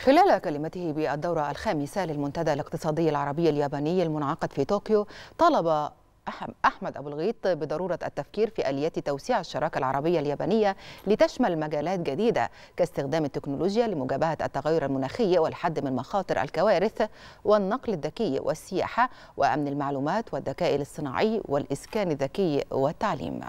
خلال كلمته بالدورة الخامسة للمنتدى الاقتصادي العربي الياباني المنعقد في طوكيو طلب أحمد أبو الغيط بضرورة التفكير في آليات توسيع الشراكة العربية اليابانية لتشمل مجالات جديدة كاستخدام التكنولوجيا لمجابهة التغير المناخي والحد من مخاطر الكوارث والنقل الذكي والسياحة وأمن المعلومات والذكاء الاصطناعي والإسكان الذكي والتعليم